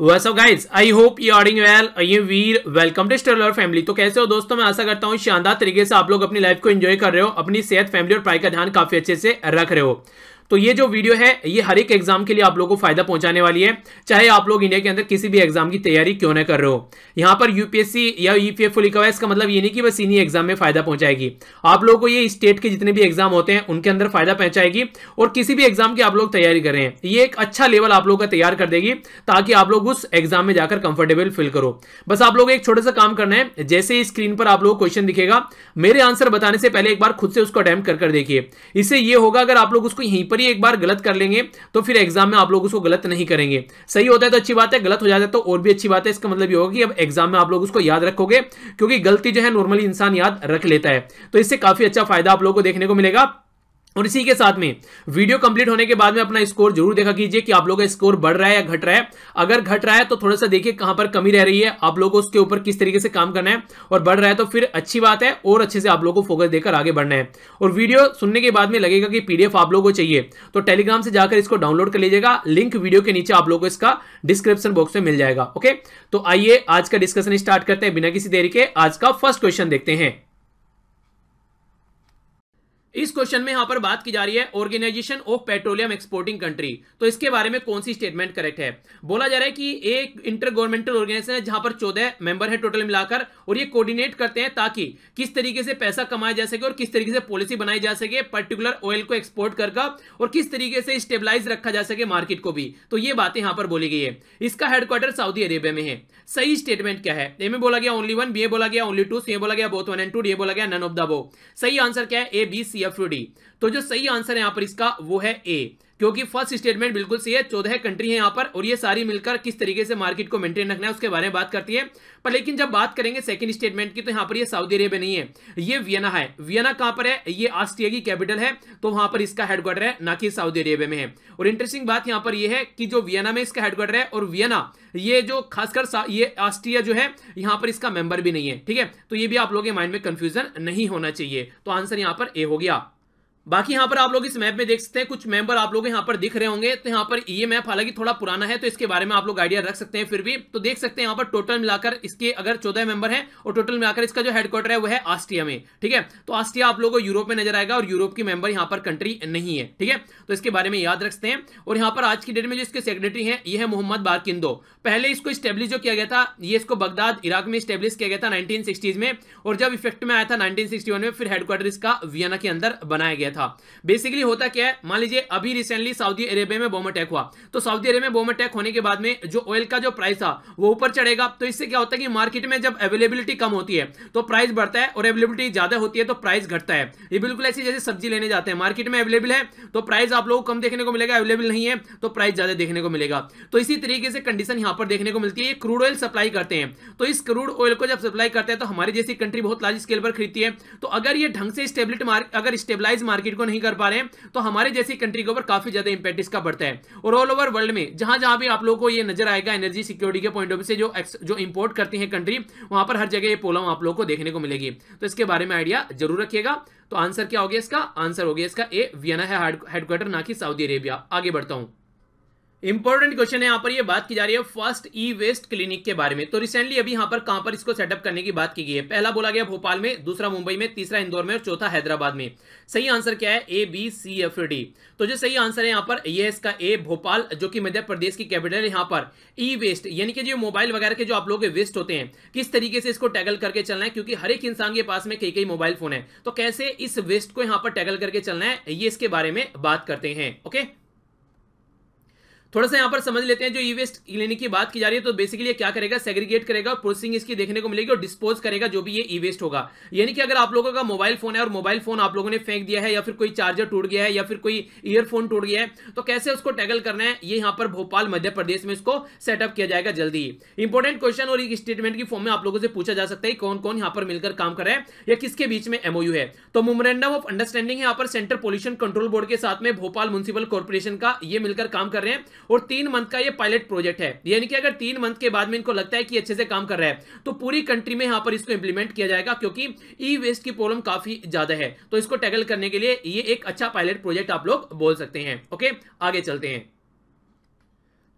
vaso guys I hope you आरिंग well I am Veer welcome to stellar family तो कैसे हो दोस्तों मैं आशा करता हूँ शानदार तरीके से आप लोग अपनी लाइफ को एंजॉय कर रहे हो अपनी सेहत फैमिली और पढ़ाई का ध्यान काफी अच्छे से रख रहे हो तो ये जो वीडियो है ये हर एक एग्जाम के लिए आप लोगों को फायदा पहुंचाने वाली है चाहे आप लोग इंडिया के अंदर किसी भी एग्जाम की तैयारी क्यों ना कर रहे हो यहां पर यूपीएससी या ईपीएफ e लिखा हुआ इसका मतलब ये नहीं कि बस इन्हीं एग्जाम में फायदा पहुंचाएगी आप लोगों को ये स्टेट के जितने भी एग्जाम होते हैं उनके अंदर फायदा पहुंचाएगी और किसी भी एग्जाम की आप लोग तैयारी कर रहे हैं ये एक अच्छा लेवल आप लोग का तैयार कर देगी ताकि आप लोग उस एग्जाम में जाकर कंफर्टेबल फील करो बस आप लोग एक छोटा सा काम करना है जैसे स्क्रीन पर आप लोग क्वेश्चन दिखेगा मेरे आंसर बताने से पहले एक बार खुद से उसको अटैम्प्ट कर देखिए इससे ये होगा अगर आप लोग उसको यहीं पर भी एक बार गलत कर लेंगे तो फिर एग्जाम में आप लोग उसको गलत नहीं करेंगे सही होता है तो अच्छी बात है गलत हो जाता है तो और भी अच्छी बात है इसका मतलब ये होगा कि अब एग्जाम में आप लोग उसको याद रखोगे क्योंकि गलती जो है नॉर्मली इंसान याद रख लेता है तो इससे काफी अच्छा फायदा आप लोग को देखने को मिलेगा और इसी के साथ में वीडियो कंप्लीट होने के बाद में अपना स्कोर जरूर देखा कीजिए कि आप लोग का स्कोर बढ़ रहा है या घट रहा है अगर घट रहा है तो थोड़ा सा देखिए कहां पर कमी रह रही है आप लोगों को उसके ऊपर किस तरीके से काम करना है और बढ़ रहा है तो फिर अच्छी बात है और अच्छे से आप लोगों को फोकस देकर आगे बढ़ना है और वीडियो सुनने के बाद में लगेगा कि पीडीएफ आप लोगों को चाहिए तो टेलीग्राम से जाकर इसको डाउनलोड कर लीजिएगा लिंक वीडियो के नीचे आप लोग को इसका डिस्क्रिप्शन बॉक्स में मिल जाएगा ओके तो आइए आज का डिस्कशन स्टार्ट करते हैं बिना किसी देरी के आज का फर्स्ट क्वेश्चन देखते हैं इस क्वेश्चन में यहां पर बात की जा रही है organization of petroleum exporting country तो इसके बारे में कौन सी स्टेटमेंट करेक्ट है बोला जा रहा है कि एक इंटर गवर्नमेंटल ऑर्गेनाइजेशन है जहां पर चौदह मेंबर है टोटल मिलाकर और ये कोऑर्डिनेट करते हैं ताकि किस तरीके से पैसा कमाया जा सके और किस तरीके से पॉलिसी बनाई जा सके पर्टिकुलर ऑयल को एक्सपोर्ट कर और किस तरीके से स्टेबिलाईज रखा जा सके मार्केट को भी तो ये बातें यहां पर बोली गई है इसका हेडक्वार्टर साउदी अरेबिया में है सही स्टेटमेंट क्या है ए में बोला गया ओनली वन बी ए बोला गया ओनली टू सी बोला गया both one and two D बोला गया नन ऑफ द बो सही आंसर क्या है A B C U D तो जो सही आंसर है यहां पर इसका वो है ए क्योंकि फर्स्ट स्टेटमेंट बिल्कुल सही है चौदह कंट्री है यहाँ पर और ये सारी मिलकर किस तरीके से मार्केट को मेंटेन रखना है उसके बारे में बात करती है पर लेकिन जब बात करेंगे सेकंड स्टेटमेंट की तो यहाँ पर ये सऊदी अरेबिया नहीं है ये वियना है वियना कहां पर है ये ऑस्ट्रिया की कैपिटल है तो वहां पर इसका हेडक्वार्टर है ना कि सऊदी अरेबिया में है और इंटरेस्टिंग बात यहां पर यह है कि जो वियना में इसका हेडक्वार्टर है और वियना ये जो खासकर ये ऑस्ट्रिया जो है यहां पर इसका मेंबर भी नहीं है ठीक है तो ये भी आप लोगों के माइंड में कंफ्यूजन नहीं होना चाहिए तो आंसर यहां पर ए हो गया बाकी यहाँ पर आप लोग इस मैप में देख सकते हैं कुछ मेंबर आप लोग यहाँ पर दिख रहे होंगे तो यहाँ पर ये मैप हालांकि थोड़ा पुराना है तो इसके बारे में आप लोग आइडिया रख सकते हैं फिर भी तो देख सकते हैं यहाँ पर टोटल मिलाकर इसके अगर चौदह मेंबर हैं और टोटल मिलाकर इसका जो हेडक्वार्टर है वो है आस्ट्रिया में ठीक है तो आस्ट्रिया आप लोगों को यूरोप में नजर आएगा और यूरोप की मेंबर यहाँ पर कंट्री नहीं है ठीक है तो इसके बारे में याद रखते हैं और यहाँ पर आज की डेट में जो इसके सेक्रेटरी है ये है मोहम्मद बारकिंदो पहले इसको स्टेब्लिश जो किया गया था ये इसको बगदाद इराक में स्टेब्लिश किया गया था नाइनटीन में और जब इफेक्ट में आया था नाइनटीन में फिर हेडक्वार्टर इसका वियना के अंदर बनाया गया गया था बेसिकली होता क्या है मान लीजिए अभी रिसेंटली सऊदी अरेबिया में बॉम अटैक हुआ तो सऊदी अरेबिया में बॉम अटैक होने के बाद में जो ऑयल का जो प्राइस था वो ऊपर चढ़ेगा तो इससे क्या होता है कि मार्केट में जब अवेलेबिलिटी कम होती है तो प्राइस बढ़ता है और अवेलेबिलिटी ज्यादा होती है तो प्राइस घटता है ये बिल्कुल ऐसी जैसे सब्जी लेने जाते हैं मार्केट में अवेलेबल है तो प्राइस आप लोगों को कम देखने को मिलेगा अवेलेबल नहीं है तो प्राइस ज्यादा देखने को मिलेगा तो इसी तरीके से कंडीशन यहाँ पर देखने को मिलती है क्रूड ऑयल सप्लाई करते हैं तो इस क्रूड ऑयल को जब सप्लाई करते हैं तो हमारी जैसी कंट्री बहुत लार्ज स्केल पर खरीदती है तो अगर ये ढंग से स्टेबिलिटी अगर स्टेबिलाईज मार्केट मार्केट को नहीं कर पा रहे हैं तो हमारे जैसी कंट्री के ऊपर काफी ज्यादा इंपैक्ट इसका बढ़ता है और ऑल ओवर वर्ल्ड में जहां जहां भी आप लोगों को ये नजर आएगा एनर्जी सिक्योरिटी के पॉइंट ऑफ व्यू से जो जो इंपोर्ट करती है कंट्री वहां पर हर जगह ये पोलम आप लोग को देखने को मिलेगी तो इसके बारे में आइडिया जरूर रखिएगा तो आंसर क्या हो गया इसका आंसर हो गया इसका ए वियना है हेडक्वार्टर ना कि सऊदी अरेबिया आगे बढ़ता हूं इंपॉर्टेंट क्वेश्चन है यहाँ पर ये बात की जा रही है फर्स्ट ई वेस्ट क्लिनिक के बारे में तो रिसेंटली अभी यहाँ पर कहां पर इसको सेटअप करने की बात की गई है पहला बोला गया भोपाल में दूसरा मुंबई में तीसरा इंदौर में और चौथा हैदराबाद में सही आंसर क्या है A B C F D तो जो सही आंसर है यहाँ पर ये इसका ए भोपाल जो कि मध्य प्रदेश की कैपिटल है यहाँ पर ई वेस्ट यानी कि जो मोबाइल वगैरह के जो आप लोग वेस्ट होते हैं किस तरीके से इसको टैगल करके चलना है क्योंकि हर एक इंसान के पास में कई कई मोबाइल फोन है तो कैसे इस वेस्ट को यहाँ पर टैगल करके चलना है ये इसके बारे में बात करते हैं ओके थोड़ा सा यहाँ पर समझ लेते हैं जो ई वेस्ट लेने की बात की जा रही है तो बेसिकली क्या करेगा सेग्रीगेट करेगा और प्रोसेसिंग इसकी देखने को मिलेगी और डिस्पोज करेगा जो भी ये ई वेस्ट होगा यानी कि अगर आप लोगों का मोबाइल फोन है और मोबाइल फोन आप लोगों ने फेंक दिया है या फिर कोई चार्जर टूट गया है या फिर कोई ईयरफोन टूट गया है तो कैसे उसको टैगल करना है ये यहाँ पर भोपाल मध्य प्रदेश में इसको सेटअप किया जाएगा जल्दी इंपॉर्टेंट क्वेश्चन और एक स्टेटमेंट की फॉर्म में आप लोगों से पूछा जा सकता है कौन कौन यहाँ पर मिलकर काम कर रहा है या किसके बीच में एमओयू है तो मोमरेंडम ऑफ अंडरस्टैंडिंग यहाँ पर सेंटर पोल्यूशन कंट्रोल बोर्ड के साथ में भोपाल म्यूनसिपल कॉर्पोरेशन का ये मिलकर काम कर रहे हैं और तीन मंथ का ये पायलट प्रोजेक्ट है यानी कि अगर तीन मंथ के बाद में इनको लगता है कि अच्छे से काम कर रहा है तो पूरी कंट्री में यहां पर इसको इंप्लीमेंट किया जाएगा क्योंकि ई वेस्ट की प्रॉब्लम काफी ज्यादा है तो इसको टैगल करने के लिए ये एक अच्छा पायलट प्रोजेक्ट आप लोग बोल सकते हैं ओके आगे चलते हैं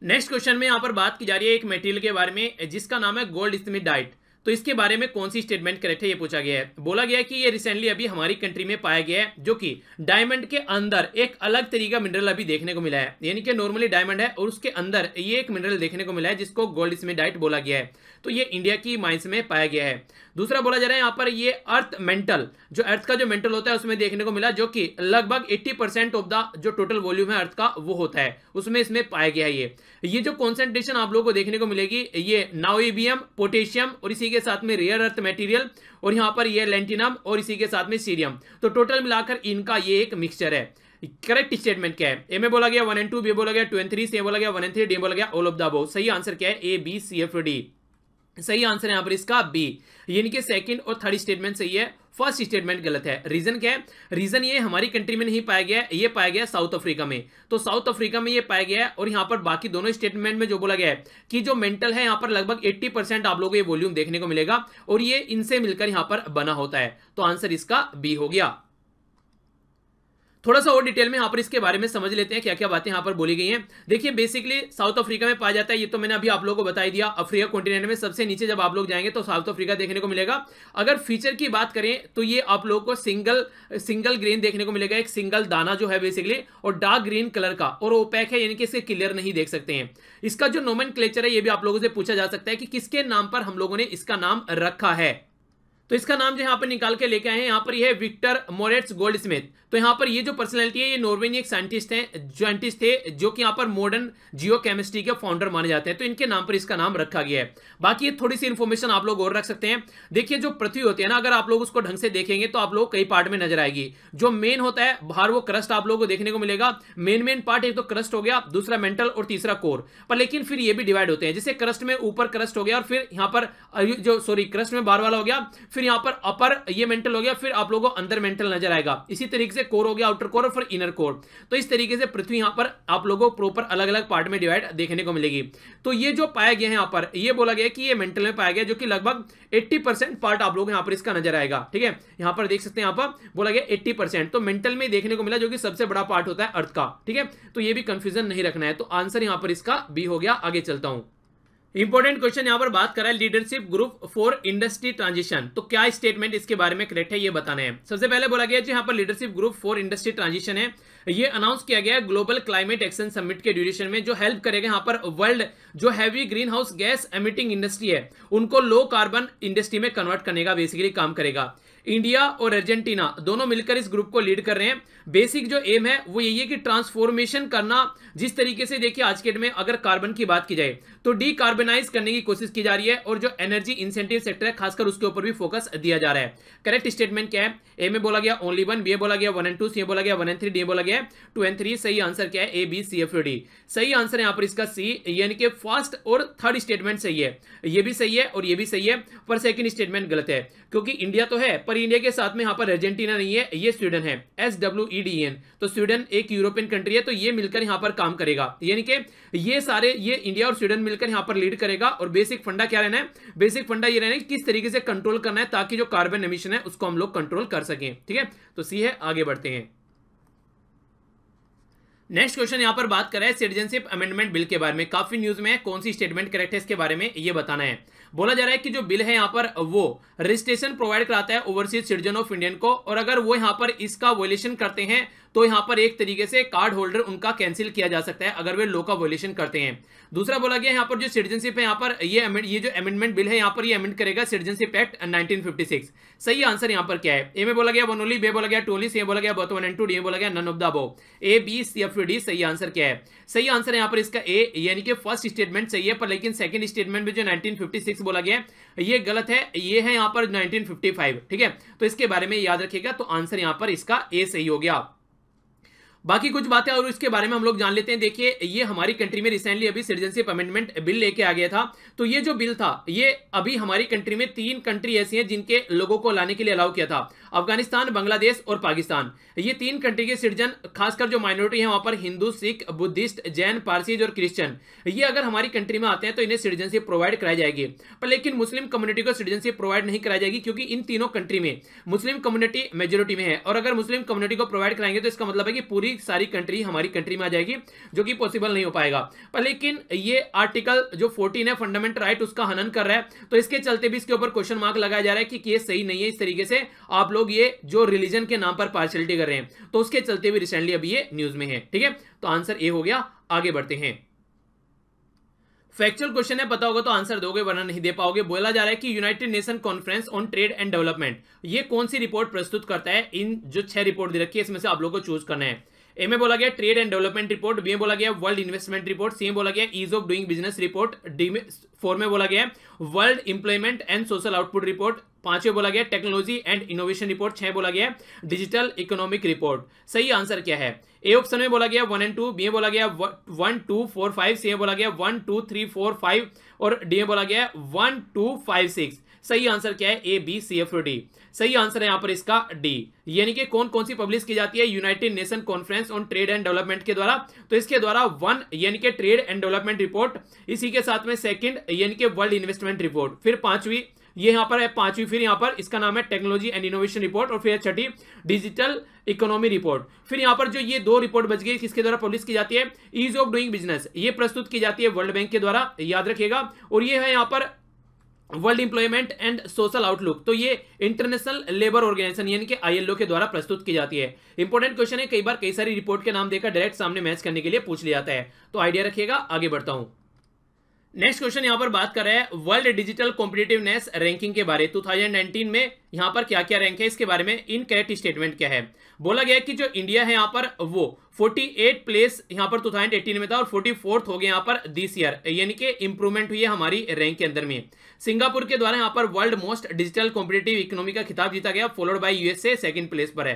नेक्स्ट क्वेश्चन में यहां पर बात की जा रही है एक मेटेरियल के बारे में जिसका नाम है गोल्ड स्मिथ डाइट तो इसके बारे में कौन सी स्टेटमेंट करेक्ट है ये पूछा गया है बोला गया कि ये रिसेंटली अभी हमारी कंट्री में पाया गया है जो कि डायमंड के अंदर एक अलग तरीका मिनरल अभी देखने को मिला है यानी कि नॉर्मली डायमंड है और उसके अंदर ये एक मिनरल देखने को मिला है जिसको गोल्ड इसमें डाइट बोला गया है तो ये इंडिया की माइंस में पाया गया है दूसरा बोला जा रहा है यहाँ पर ये अर्थ मेंटल जो अर्थ का जो मेंटल होता है उसमें देखने को मिला जो कि लगभग 80 परसेंट ऑफ द जो टोटल वॉल्यूम है अर्थ का वो होता है उसमें इसमें पाया गया है ये ये जो कॉन्सेंट्रेशन आप लोगों को देखने को मिलेगी ये नाओबियम पोटेशियम और इसी के साथ में रेयर अर्थ मेटीरियल और यहाँ पर यह लेंटिनम और इसी के साथ में सीरियम तो टोटल मिलाकर इनका ये एक मिक्सचर है करेक्ट स्टेटमेंट क्या है ए में बोला गया वन एंड टू बी बोला गया टू एंड थ्री सी बोला गया वन एंड थ्री डी बोला गया ऑल ऑफ द बो सही आंसर क्या है A B C F D सही आंसर है यहाँ पर इसका बी यानी कि सेकंड और थर्ड स्टेटमेंट सही है फर्स्ट स्टेटमेंट गलत है रीजन क्या है रीजन ये हमारी कंट्री में नहीं पाया गया है ये पाया गया साउथ अफ्रीका में तो साउथ अफ्रीका में ये पाया गया है और यहाँ पर बाकी दोनों स्टेटमेंट में जो बोला गया है कि जो मेंटल है यहाँ पर लगभग 80 परसेंट आप लोगों को ये वॉल्यूम देखने को मिलेगा और ये इनसे मिलकर यहाँ पर बना होता है तो आंसर इसका बी हो गया थोड़ा सा और डिटेल में यहाँ पर इसके बारे में समझ लेते हैं क्या क्या बातें यहाँ पर बोली गई हैं देखिए बेसिकली साउथ अफ्रीका में पाया जाता है ये तो मैंने अभी आप लोगों को बताई दिया अफ्रीका कॉन्टिनेंट में सबसे नीचे जब आप लोग जाएंगे तो साउथ अफ्रीका देखने को मिलेगा अगर फीचर की बात करें तो ये आप लोगों को सिंगल सिंगल ग्रीन देखने को मिलेगा एक सिंगल दाना जो है बेसिकली और डार्क ग्रीन कलर का और ओपैक है यानी कि इसे क्लियर नहीं देख सकते हैं इसका जो नोमन है ये भी आप लोगों से पूछा जा सकता है कि किसके नाम पर हम लोगों ने इसका नाम रखा है तो इसका नाम जो यहाँ पर निकाल के लेके आए हैं यहाँ पर यह है विक्टर मोरेट्स गोल्ड स्मिथ तो यहाँ पर ये जो पर्सनैलिटी है ये नॉर्वेजियन एक साइंटिस्ट हैं जॉइंटिस्ट थे जो कि यहाँ पर मॉडर्न जियो केमिस्ट्री के फाउंडर माने जाते हैं तो इनके नाम पर इसका नाम रखा गया है बाकी ये थोड़ी सी इन्फॉर्मेशन आप लोग और रख सकते हैं देखिए जो पृथ्वी होती है ना अगर आप लोग उसको ढंग से देखेंगे तो आप लोग कई पार्ट में नजर आएगी जो मेन होता है बाहर वो क्रस्ट आप लोग को देखने को मिलेगा मेन मेन पार्ट एक तो क्रस्ट हो गया दूसरा मेंटल और तीसरा कोर पर लेकिन फिर ये भी डिवाइड होते हैं जैसे क्रस्ट में ऊपर क्रस्ट हो गया और फिर यहाँ पर जो सॉरी क्रस्ट में बार वाला हो गया फिर यहां पर अपर ये मेंटल हो गया फिर आप लोगों को अंदर मेंटल नजर आएगा इसी तरीके से कोर हो गया आउटर कोर और फिर इनर कोर तो इस तरीके से पृथ्वी यहाँ पर आप लोगों को प्रॉपर अलग अलग पार्ट में डिवाइड देखने को मिलेगी तो ये जो पाया गया है यहाँ पर ये बोला गया कि ये मेंटल में पाया गया जो कि लगभग एट्टी पार्ट आप लोग यहां पर इसका नजर आएगा ठीक है यहां पर देख सकते हैं यहां पर बोला गया एट्टी तो मेंटल में देखने को मिला जो कि सबसे बड़ा पार्ट होता है अर्थ का ठीक है तो ये भी कंफ्यूजन नहीं रखना है तो आंसर यहां पर इसका बी हो गया आगे चलता हूं इंपॉर्टेंट क्वेश्चन यहां पर बात रहा है leadership group for industry transition तो क्या स्टेटमेंट इसके बारे में करेक्ट है ये बताना है सबसे पहले बोला गया जो यहाँ पर leadership group for industry transition है ये अनाउंस किया गया ग्लोबल क्लाइमेट एक्शन समिट के ड्यूरेशन में जो हेल्प करेगा यहाँ पर वर्ल्ड जो heavy greenhouse gas emitting industry है उनको लो कार्बन इंडस्ट्री में कन्वर्ट करने का बेसिकली काम करेगा इंडिया और अर्जेंटीना दोनों मिलकर इस ग्रुप को लीड कर रहे हैं बेसिक जो एम है वो यही है कि ट्रांसफॉर्मेशन करना जिस तरीके से देखिए आज के डेट में अगर कार्बन की बात की जाए तो डी करने की कोशिश की जा रही है और जो एनर्जी इंसेंटिव सेक्टर है खासकर उसके ऊपर भी फोकस दिया जा रहा है करेक्ट स्टेटमेंट क्या है ए में बोला गया ओनली वन बी ए बोला गया वन एंड टू सी बोला गया वन एंड थ्री डी बोला गया टू एंड थ्री सही आंसर क्या है A B C F D सही आंसर यहां पर इसका सी यानी कि फर्स्ट और थर्ड स्टेटमेंट सही है ये भी सही है और ये भी सही है पर सेकेंड स्टेटमेंट गलत है क्योंकि इंडिया तो है पर पर इंडिया के साथ में यहाँ पर अर्जेंटीना नहीं है ये स्वीडन है S W E D N तो स्वीडन एक यूरोपियन कंट्री है तो ये मिलकर यहाँ पर काम करेगा यानी कि ये सारे ये इंडिया और स्वीडन मिलकर यहाँ पर लीड करेगा और बेसिक फंडा क्या रहना है बेसिक फंडा ये रहना है किस तरीके से कंट्रोल करना है ताकि जो कार्बन एमिशन है उसको हम लोग कंट्रोल कर सकें ठीक है तो सी है आगे बढ़ते हैं नेक्स्ट क्वेश्चन यहाँ पर बात कर रहा है सिटीजनशिप अमेंडमेंट बिल के बारे में काफी न्यूज में है कौन सी स्टेटमेंट करेक्ट है इसके बारे में ये बताना है बोला जा रहा है कि जो बिल है यहाँ पर वो रजिस्ट्रेशन प्रोवाइड कराता है ओवरसीज सिटीजन ऑफ इंडियन को और अगर वो यहाँ पर इसका वोलेशन करते हैं तो यहां पर एक तरीके से कार्ड होल्डर उनका कैंसिल किया जा सकता है अगर वे लो का वोलेशन करते हैं दूसरा बोला गया यहां पर जो सिटीजनशिप है यहां पर ये ये जो अमेंडमेंट बिल है यहां पर ये अमेंड करेगा सिटीजनशिप एक्ट 1956 सही आंसर यहां पर क्या है ए में बोला गया वन ओनली बे बोला गया टोली सी बोला गया both one and two D बोला गया none of the above A B C F D सही आंसर क्या है सही आंसर यहां पर इसका ए यानी कि फर्स्ट स्टेटमेंट सही है पर लेकिन सेकंड स्टेटमेंट में जो 1956 बोला गया है ये गलत है ये है यहां पर 1955 ठीक है तो इसके बारे में याद रखिएगा तो आंसर यहां पर इसका ए सही हो गया बाकी कुछ बातें और इसके बारे में हम लोग जान लेते हैं देखिए ये हमारी कंट्री में रिसेंटली अभी सिटीजनशिप अमेंडमेंट बिल लेके आ गया था तो ये जो बिल था ये अभी हमारी कंट्री में तीन कंट्री ऐसी हैं जिनके लोगों को लाने के लिए अलाउ किया था अफगानिस्तान बांग्लादेश और पाकिस्तान ये तीन कंट्री के सिटीजन खासकर जो माइनॉरिटी है वहां पर हिंदू सिख बुद्धिस्ट जैन पारसीज और क्रिश्चियन ये अगर हमारी कंट्री में आते हैं तो इन्हें सिटीजनशिप प्रोवाइड कराई जाएगी पर लेकिन मुस्लिम कम्युनिटी को सिटीजनशिप प्रोवाइड नहीं कराई जाएगी क्योंकि इन तीनों कंट्री में मुस्लिम कम्युनिटी मेजोरिटी में है और अगर मुस्लिम कम्युनिटी को प्रोवाइड कराएंगे तो इसका मतलब है कि पूरी सारी कंट्री हमारी कंट्री में आ जाएगी जो कि पॉसिबल नहीं हो पाएगा पर लेकिन ये आर्टिकल जो फोर्टीन है फंडामेंटल राइट उसका हनन कर रहा है तो इसके चलते भी इसके ऊपर क्वेश्चन मार्क लगाया जा रहा है कि ये सही नहीं है इस तरीके से आप लोग लोग ये जो रिलीजन के नाम पर पार्शलिटी कर रहे हैं तो उसके चलते भी रिसेंटली अभी ये न्यूज में है ठीक है तो आंसर ए हो गया आगे बढ़ते हैं फैक्चुअल क्वेश्चन है पता होगा तो आंसर दोगे वरना नहीं दे पाओगे बोला जा रहा है कि United Nation conference on trade and development ये कौन सी रिपोर्ट प्रस्तुत करता है इन जो छह रिपोर्ट दे रखी है इसमें से आप लोगों को चूज करना है ए में बोला गया trade and development report B में बोला गया वर्ल्ड इन्वेस्टमेंट रिपोर्ट सी में बोला गया ease of doing business report D में फोर में बोला गया world employment and social output report पांचवे बोला गया टेक्नोलॉजी एंड इनोवेशन रिपोर्ट छह बोला गया डिजिटल इकोनॉमिक रिपोर्ट सही आंसर क्या है ए ऑप्शन में बोला गया वन एंड टू बी में बोला गया one two four five C में बोला गया one two three four five और डी में बोला गया वन टू फाइव सिक्स सही आंसर क्या है A B C F D सही आंसर है यहाँ पर इसका डी यानी कि कौन कौन सी पब्लिश की जाती है United Nation conference on trade and development के द्वारा तो इसके द्वारा वन यानी कि ट्रेड एंड डेवलपमेंट रिपोर्ट इसी के साथ में सेकंड यानी कि वर्ल्ड इन्वेस्टमेंट रिपोर्ट फिर पांचवी ये यहाँ पर है पांचवी फिर यहाँ पर इसका नाम है टेक्नोलॉजी एंड इनोवेशन रिपोर्ट और फिर है छठी डिजिटल इकोनॉमी रिपोर्ट फिर यहाँ पर जो ये दो रिपोर्ट बच गई किसके द्वारा पब्लिश की जाती है ईज ऑफ डूइंग बिजनेस ये प्रस्तुत की जाती है वर्ल्ड बैंक के द्वारा याद रखेगा और ये है यहाँ पर world employment and social outlook तो ये इंटरनेशनल लेबर ऑर्गेनाइजेशन यानी कि आईएलओ के द्वारा प्रस्तुत की जाती है इंपॉर्टेंट क्वेश्चन है कई बार कई सारी रिपोर्ट के नाम देकर डायरेक्ट सामने मैच करने के लिए पूछ लिया जाता है तो आइडिया रखिएगा आगे बढ़ता हूं नेक्स्ट क्वेश्चन यहाँ पर बात कर रहे हैं वर्ल्ड डिजिटल कॉम्पिटेटिवनेस रैंकिंग के बारे 2019 में यहाँ पर क्या क्या रैंक है इसके बारे में इन करेक्ट स्टेटमेंट क्या है बोला गया कि जो इंडिया है यहाँ पर वो 48 प्लेस यहाँ पर 2018 में था और 44th हो गया यहाँ पर दिस ईयर यानी कि इंप्रूवमेंट हुई है हमारी रैंक के अंदर में सिंगापुर के द्वारा यहाँ पर world most digital competitive economy का खिताब जीता गया followed by USA second place पर है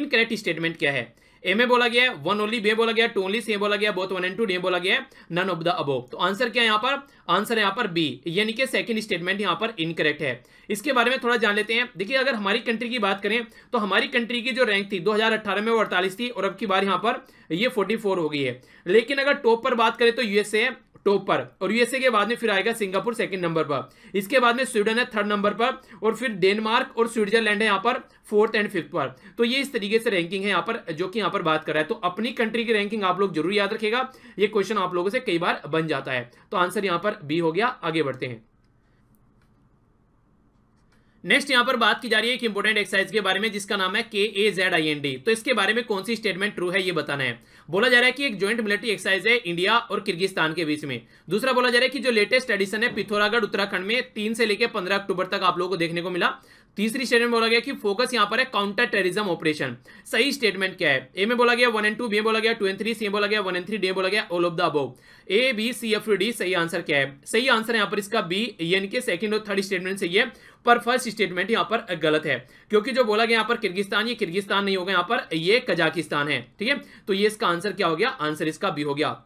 इन करेक्ट स्टेटमेंट क्या है ए में बोला गया है वन ओनली बे बोला गया टू ओनली सी बोला गया both one and two D बोला गया नन ऑफ द अबो तो आंसर क्या है यहाँ पर आंसर यहाँ पर बी यानी कि सेकंड स्टेटमेंट यहाँ पर इनकरेक्ट है इसके बारे में थोड़ा जान लेते हैं देखिए अगर हमारी कंट्री की बात करें तो हमारी कंट्री की जो रैंक थी 2018 में वो अड़तालीस थी और अब की बार यहाँ पर ये 44 हो गई है लेकिन अगर टॉप पर बात करें तो यूएसए टॉप पर और यूएसए के बाद में फिर आएगा सिंगापुर सेकंड नंबर पर इसके बाद में स्वीडन है थर्ड नंबर पर और फिर डेनमार्क और स्विट्जरलैंड है यहाँ पर फोर्थ एंड फिफ्थ पर तो ये इस तरीके से रैंकिंग है यहाँ पर जो कि यहाँ पर बात कर रहा है तो अपनी कंट्री की रैंकिंग आप लोग जरूर याद रखेगा ये क्वेश्चन आप लोगों से कई बार बन जाता है तो आंसर यहाँ पर बी हो गया आगे बढ़ते हैं नेक्स्ट यहां पर बात की जा रही है एक इंपोर्टेंट एक्सरसाइज के बारे में जिसका नाम है K A Z I N D तो इसके बारे में कौन सी स्टेटमेंट ट्रू है ये बताना है बोला जा रहा है कि एक ज्वाइंट मिलिट्री एक्सरसाइज है इंडिया और किर्गिस्तान के बीच में दूसरा बोला जा रहा है कि जो लेटेस्ट एडिशन है पिथौरागढ़ उत्तराखंड में तीन से लेकर पंद्रह अक्टूबर तक आप लोगों को देखने को मिला तीसरी स्टेटमेंट बोला गया कि फोकस यहाँ पर है काउंटर टेररिज्म ऑपरेशन सही स्टेटमेंट क्या है ए में बोला गया वन एंड टू बी बोला गया टू एंड थ्री सी बोला गया वन एंड थ्री डी बोला गया all of the above A B C F D सही आंसर क्या है सही आंसर यहाँ पर इसका बी एन e, के सेकंड और थर्ड स्टेटमेंट सही है पर फर्स्ट स्टेटमेंट यहां पर गलत है क्योंकि जो बोला गया यहां पर किर्गिस्तान ये किर्गिस्तान नहीं होगा यहां पर ये कजाकिस्तान है ठीक है तो ये इसका आंसर क्या हो गया आंसर इसका बी हो गया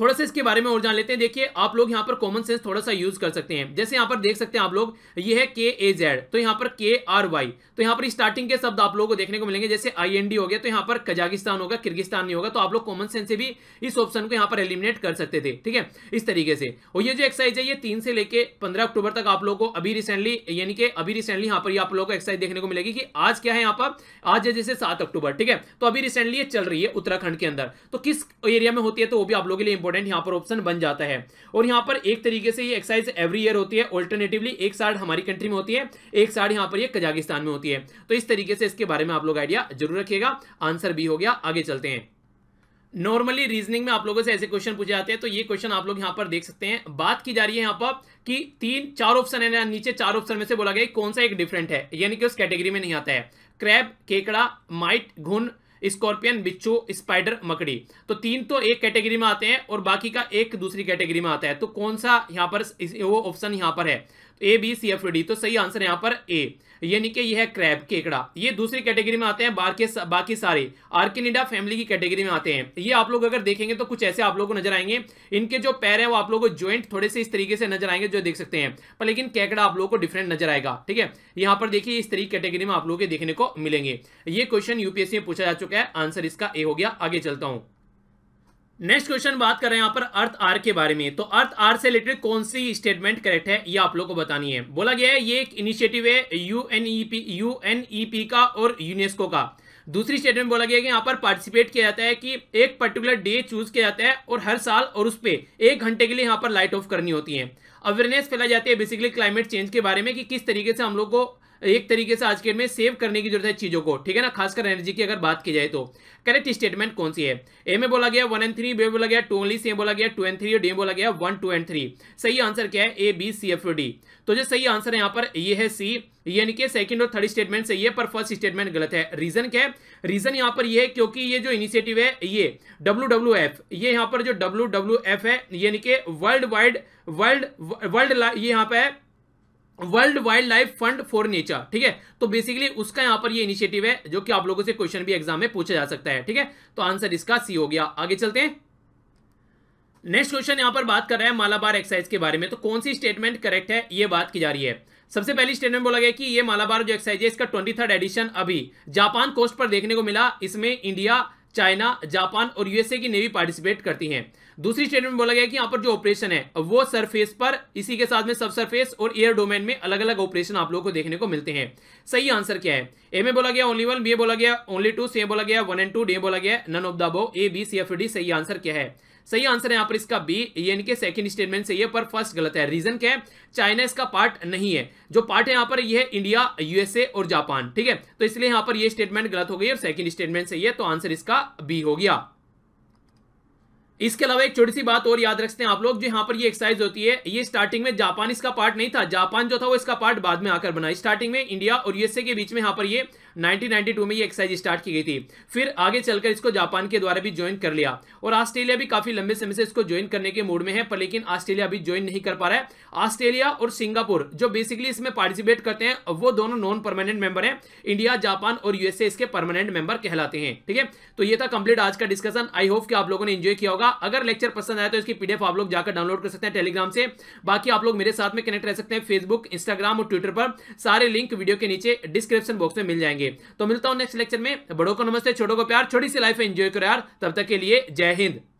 थोड़ा सा इसके बारे में और जान लेते हैं देखिए आप लोग यहाँ पर कॉमन सेंस थोड़ा सा यूज कर सकते हैं जैसे यहाँ पर देख सकते हैं आप लोग ये है के ए जेड तो यहाँ पर के आर वाई तो यहाँ पर स्टार्टिंग के शब्द आप लोगों को देखने को मिलेंगे जैसे आई एन डी हो गया तो यहाँ पर कजाकिस्तान होगा किर्गिस्तान नहीं होगा तो आप लोग कॉमन सेंस से भी इस ऑप्शन को यहाँ पर एलिमिनेट कर सकते थे ठीक है इस तरीके से और ये जो एक्साइज है ये तीन से लेकर पंद्रह अक्टूबर तक आप लोग को अभी रिसेंटली यानी कि अभी रिसेंटली यहाँ पर आप लोग को एक्साइज देखने को मिलेगी कि आज क्या है यहाँ पर आज है जैसे सात अक्टूबर ठीक है तो अभी रिसेंटली ये चल रही है उत्तराखंड के अंदर तो किस एरिया में होती है तो वो भी आप लोगों के लिए इंपॉर्टेंट यहाँ पर ऑप्शन बन जाता है और यहाँ पर एक तरीके से ये एक्सरसाइज एवरी ईयर होती है ऑल्टरनेटिवली एक साइड हमारी कंट्री में होती है एक साइड यहाँ पर ये कजाकिस्तान में होती है तो इस तरीके से इसके बारे में आप लोग आइडिया जरूर रखिएगा आंसर भी हो गया आगे चलते हैं नॉर्मली रीजनिंग में आप लोगों से ऐसे क्वेश्चन पूछे जाते हैं तो ये क्वेश्चन आप लोग यहाँ पर देख सकते हैं बात की जा रही है यहाँ पर कि तीन चार ऑप्शन है नीचे चार ऑप्शन में से बोला गया कौन सा एक डिफरेंट है यानी कि उस कैटेगरी में नहीं आता है क्रैब केकड़ा माइट घुन स्कॉर्पियन बिच्छू स्पाइडर मकड़ी तो तीन तो एक कैटेगरी में आते हैं और बाकी का एक दूसरी कैटेगरी में आता है तो कौन सा यहाँ पर वो ऑप्शन यहाँ पर है A B C F D तो सही आंसर यहाँ पर ए यानी कि यह है क्रैब केकड़ा ये दूसरी कैटेगरी में आते हैं बार के बाकी सारे आर्किनिडा फैमिली की कैटेगरी में आते हैं ये आप लोग अगर देखेंगे तो कुछ ऐसे आप लोगों को नजर आएंगे इनके जो पैर है वो आप लोगों को ज्वाइंट थोड़े से इस तरीके से नजर आएंगे जो देख सकते हैं पर लेकिन कैकड़ा आप लोगों को डिफरेंट नजर आएगा ठीक है यहाँ पर देखिए इस तरीके कैटेगरी में आप लोगों के देखने को मिलेंगे ये क्वेश्चन यूपीएससी में पूछा जा चुका है आंसर इसका ए हो गया आगे चलता हूँ नेक्स्ट क्वेश्चन बात कर रहे हैं यहाँ पर अर्थ आर के बारे में तो अर्थ आर से रिलेटेड कौन सी स्टेटमेंट करेक्ट है ये आप लोग को बतानी है बोला गया है ये एक इनिशिएटिव है यूएनईपी यूएनईपी e e का और यूनेस्को का दूसरी स्टेटमेंट बोला गया है कि यहाँ पर पार्टिसिपेट किया जाता है कि एक पर्टिकुलर डे चूज किया जाता है और हर साल और उस पर एक घंटे के लिए यहाँ पर लाइट ऑफ करनी होती है अवेयरनेस फैलाई जाती है बेसिकली क्लाइमेट चेंज के बारे में कि किस तरीके से हम लोग को एक तरीके से आज के में सेव करने की जरूरत है चीज़ों को ठीक है ना खासकर एनर्जी की अगर बात की जाए तो करेक्ट स्टेटमेंट कौन सी है ए में बोला गया वन एंड थ्री बी बोला गया टू ओनली सी बोला गया टू एंड थ्री डी बोला गया वन टू एंड थ्री सही आंसर क्या है A B C F D तो जो सही आंसर है यहाँ पर ये है सी यानी कि सेकंड और थर्ड स्टेटमेंट सही है पर फर्स्ट स्टेटमेंट गलत है रीजन क्या है रीजन यहाँ पर ये है क्योंकि ये जो इनिशिएटिव है ये डब्ल्यू डब्ल्यू एफ ये यहाँ पर जो डब्ल्यू डब्ल्यू एफ है यानी कि वर्ल्ड वाइड वर्ल्ड वर्ल्ड ये यहाँ पर है world wildlife fund for nature ठीक है तो बेसिकली उसका यहां पर ये इनिशिएटिव है जो कि आप लोगों से क्वेश्चन भी एग्जाम में पूछा जा सकता है ठीक है तो आंसर इसका सी हो गया आगे चलते हैं नेक्स्ट क्वेश्चन यहां पर बात कर रहा है मालाबार एक्साइज के बारे में तो कौन सी स्टेटमेंट करेक्ट है ये बात की जा रही है सबसे पहली स्टेटमेंट बोला गया कि ये मालाबार जो एक्साइज है इसका ट्वेंटी थर्ड एडिशन अभी जापान कोस्ट पर देखने को मिला इसमें इंडिया चाइना जापान और यूएसए की नेवी पार्टिसिपेट करती है दूसरी स्टेटमेंट में बोला गया कि यहाँ पर जो ऑपरेशन है वो सरफेस पर इसी के साथ में सब सरफेस और एयर डोमेन में अलग अलग ऑपरेशन आप लोगों को देखने को मिलते हैं सही आंसर क्या है ए में बोला गया ओनली वन बी बोला गया ओनली टू सी बोला गया वन एंड टू डी बोला गया none of the above A B C F D सही आंसर क्या है सही आंसर है यहाँ पर इसका बी यानी कि सेकंड स्टेटमेंट सही है पर फर्स्ट गलत है रीजन क्या है चाइना इसका पार्ट नहीं है जो पार्ट है यहाँ पर यह है इंडिया यूएसए और जापान ठीक है तो इसलिए यहाँ पर यह स्टेटमेंट गलत हो गई और सेकंड स्टेटमेंट सही है तो आंसर इसका बी हो गया इसके अलावा एक छोटी सी बात और याद रखते हैं आप लोग जो यहाँ पर ये एक्सरसाइज होती है ये स्टार्टिंग में जापान इसका पार्ट नहीं था जापान जो था वो इसका पार्ट बाद में आकर बना स्टार्टिंग में इंडिया और यूएसए के बीच में यहाँ पर ये 1992 में ये एक्सरसाइज स्टार्ट की गई थी फिर आगे चलकर इसको जापान के द्वारा भी ज्वाइन कर लिया और ऑस्ट्रेलिया भी काफी लंबे समय से इसको ज्वाइन करने के मूड में है पर लेकिन ऑस्ट्रेलिया अभी ज्वाइन नहीं कर पा रहा है ऑस्ट्रेलिया और सिंगापुर जो बेसिकली इसमें पार्टिसिपेट करते हैं वो दोनों नॉन परमानेंट मेंबर है इंडिया जापान और यूएसए इसके परमानेंट मेंबर कहलाते हैं ठीक है तो ये था कंप्लीट आज का डिस्कशन आई होप कि आप लोगों ने एंजॉय किया होगा अगर लेक्चर पसंद आया तो इसकी पीडीएफ आप लोग जाकर डाउनलोड कर सकते हैं टेलीग्राम से बाकी आप लोग मेरे साथ में कनेक्ट रह सकते हैं फेसबुक इंस्टाग्राम और ट्विटर पर सारे लिंक वीडियो के नीचे डिस्क्रिप्शन बॉक्स में मिल जाएंगे करेंगे तो मिलता हूं नेक्स्ट लेक्चर में बड़ों को नमस्ते छोटों को प्यार छोटी सी लाइफ एंजॉय करो यार तब तक के लिए जय हिंद